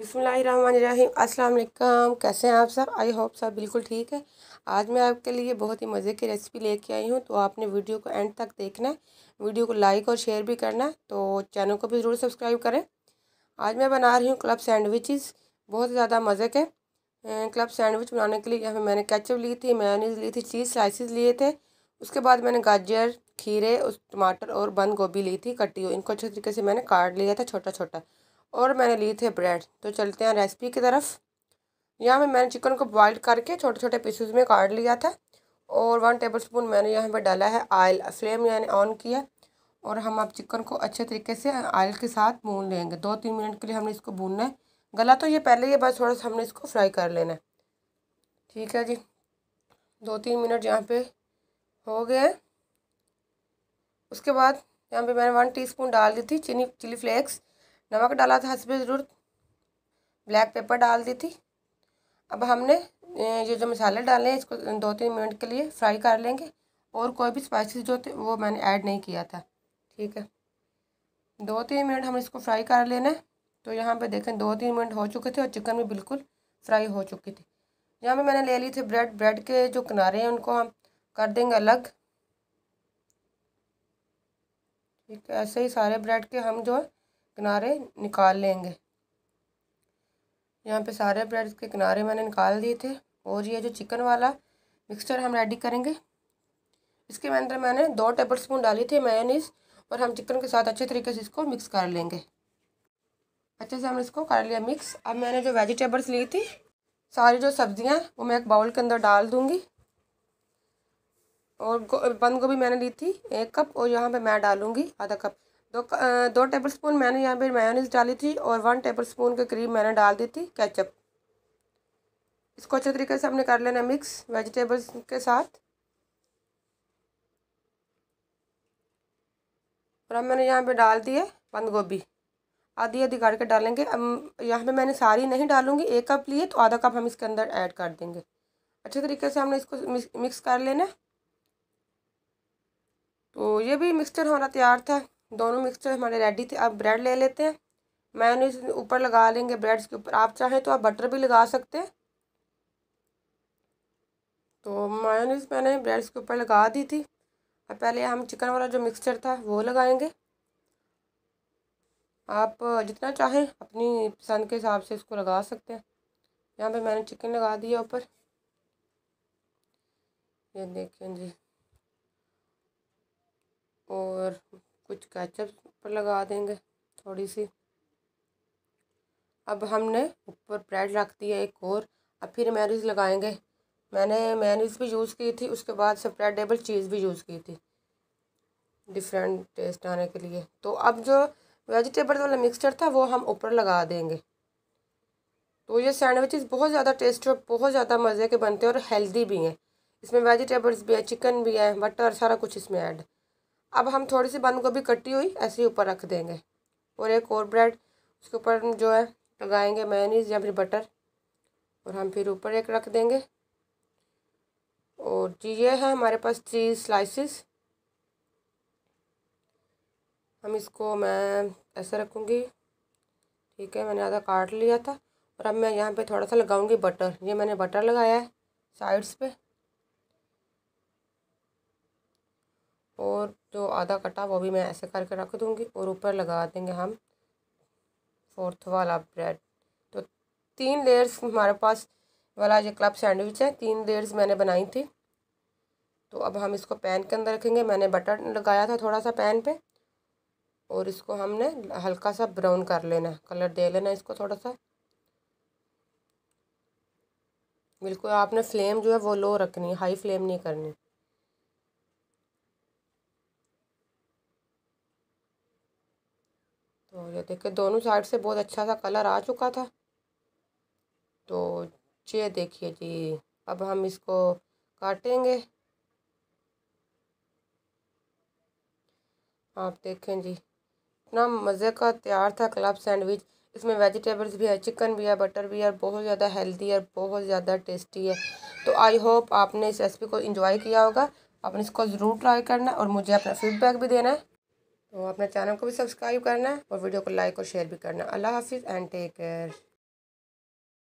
बिसमीम असल कैसे हैं आप सब आई होप सब बिल्कुल ठीक है आज मैं आपके लिए बहुत ही मज़े की रेसिपी लेके आई हूँ तो आपने वीडियो को एंड तक देखना है वीडियो को लाइक और शेयर भी करना है तो चैनल को भी ज़रूर सब्सक्राइब करें आज मैं बना रही हूँ क्लब सैंडविचेस बहुत ज़्यादा मज़े के क्लब अं, सैंडविच बनाने के लिए यहाँ मैंने कैचअप ली थी मैनीज ली थी चीज़ स्लाइसिस लिए थे उसके बाद मैंने गाजर खीरे उस टमाटर और बंद गोभी ली थी कटी हुई इनको अच्छे तरीके से मैंने काट लिया था छोटा छोटा और मैंने लिए थे ब्रेड तो चलते हैं रेसिपी की तरफ यहाँ पे मैंने चिकन को बॉईल करके छोटे छोटे पीसेस में काट लिया था और वन टेबल स्पून मैंने यहाँ पर डाला है आयल फ्लेम यानी ऑन किया और हम अब चिकन को अच्छे तरीके से आयल के साथ भून लेंगे दो तीन मिनट के लिए हमने इसको भूनना है गला तो ये पहले ही बस थोड़ा सा हमने इसको फ्राई कर लेना है ठीक है जी दो तीन मिनट यहाँ पे हो गए हैं उसके बाद यहाँ पे मैंने वन टीस्पून डाल दी थी चिली चिली फ्लेक्स नमक डाला था हसबे ज़रूरत ब्लैक पेपर डाल दी थी अब हमने ये जो मसाले डाले हैं इसको दो तीन मिनट के लिए फ्राई कर लेंगे और कोई भी स्पाइसेस जो थे वो मैंने ऐड नहीं किया था ठीक है दो तीन मिनट हम इसको फ्राई कर लेना है तो यहाँ पे देखें दो तीन मिनट हो चुके थे और चिकन भी बिल्कुल फ्राई हो चुकी थी यहाँ पे मैंने ले ली थी ब्रेड ब्रेड के जो किनारे हैं उनको हम कर देंगे अलग ठीक है ऐसे ही सारे ब्रेड के हम जो है किनारे निकाल लेंगे यहाँ पे सारे ब्रेड के किनारे मैंने निकाल दिए थे और ये जो चिकन वाला मिक्सचर हम रेडी करेंगे इसके अंदर मैंने दो टेबल स्पून डाली थी मैनीस और हम चिकन के साथ अच्छे तरीके से इसको मिक्स कर लेंगे अच्छे से हमने इसको कर लिया मिक्स अब मैंने जो वेजिटेबल्स ली थी सारी जो सब्जियां वो मैं एक बाउल के अंदर डाल दूंगी और बंद गोभी मैंने ली थी एक कप और यहाँ पे मैं डालूंगी आधा कप दो दो टेबल स्पून मैंने यहाँ पर मायोनीज डाली थी और वन टेबल स्पून के करीब मैंने डाल दी थी कैचअप इसको अच्छे तरीके से हमने कर लेना मिक्स वेजिटेबल्स के साथ और अब मैंने यहाँ पे डाल दिए बंद गोभी आधी आधी काट के डालेंगे अब यहाँ पे मैंने सारी नहीं डालूंगी एक कप लिए तो आधा कप हम इसके अंदर ऐड कर देंगे अच्छे तरीके से हमने इसको मिक्स कर लेना तो ये भी मिक्सचर हमारा तैयार था दोनों मिक्सचर हमारे रेडी थे अब ब्रेड ले लेते हैं मैनीज ऊपर लगा लेंगे ब्रेड्स के ऊपर आप चाहें तो आप बटर भी लगा सकते हैं तो मायोनीस मैंने ब्रेड्स के ऊपर लगा दी थी और पहले हम चिकन वाला जो मिक्सचर था वो लगाएंगे आप जितना चाहें अपनी पसंद के हिसाब से इसको लगा सकते हैं यहाँ पे मैंने चिकन लगा दिया ऊपर ये देखें जी और कुछ कैचअप पर लगा देंगे थोड़ी सी अब हमने ऊपर ब्रेड रख दिया एक और अब फिर मैनीज लगाएंगे मैंने मैनीज भी यूज़ की थी उसके बाद स्प्रेडेबल चीज़ भी यूज़ की थी डिफरेंट टेस्ट आने के लिए तो अब जो वेजिटेबल वाला मिक्सचर था वो हम ऊपर लगा देंगे तो ये सैंडविचेस बहुत ज़्यादा टेस्ट और बहुत ज़्यादा मज़े के बनते हैं और हेल्दी भी हैं इसमें वेजिटेबल्स भी है चिकन भी है बटर सारा कुछ इसमें ऐड अब हम थोड़ी सी बंद गोभी कटी हुई ऐसे ही ऊपर रख देंगे और एक और ब्रेड उसके ऊपर जो है लगाएंगे मैनीज या फिर बटर और हम फिर ऊपर एक रख देंगे और जी ये है हमारे पास थ्री स्लाइसिस हम इसको मैं ऐसे रखूँगी ठीक है मैंने आधा काट लिया था और अब मैं यहाँ पे थोड़ा सा लगाऊंगी बटर ये मैंने बटर लगाया है साइड्स पे और जो आधा कटा वो भी मैं ऐसे करके रख दूँगी और ऊपर लगा देंगे हम फोर्थ वाला ब्रेड तो तीन लेयर्स हमारे पास वाला ये क्लब सैंडविच है तीन लेयर्स मैंने बनाई थी तो अब हम इसको पैन के अंदर रखेंगे मैंने बटर लगाया था थोड़ा सा पैन पे और इसको हमने हल्का सा ब्राउन कर लेना कलर दे लेना इसको थोड़ा सा बिल्कुल आपने फ्लेम जो है वो लो रखनी हाई फ्लेम नहीं करनी तो ये देखिए दोनों साइड से बहुत अच्छा सा कलर आ चुका था तो ये देखिए जी अब हम इसको काटेंगे आप देखें जी इतना मज़े का तैयार था क्लब सैंडविच इसमें वेजिटेबल्स भी है चिकन भी है बटर भी है बहुत ज़्यादा हेल्दी और बहुत ज़्यादा टेस्टी है तो आई होप आपने इस रेसिपी को इन्जॉय किया होगा आपने इसको ज़रूर ट्राई करना और मुझे अपना फीडबैक भी देना है तो अपने चैनल को भी सब्सक्राइब करना और वीडियो को लाइक और शेयर भी करना अल्लाह हाफिज़ एंड टेक केयर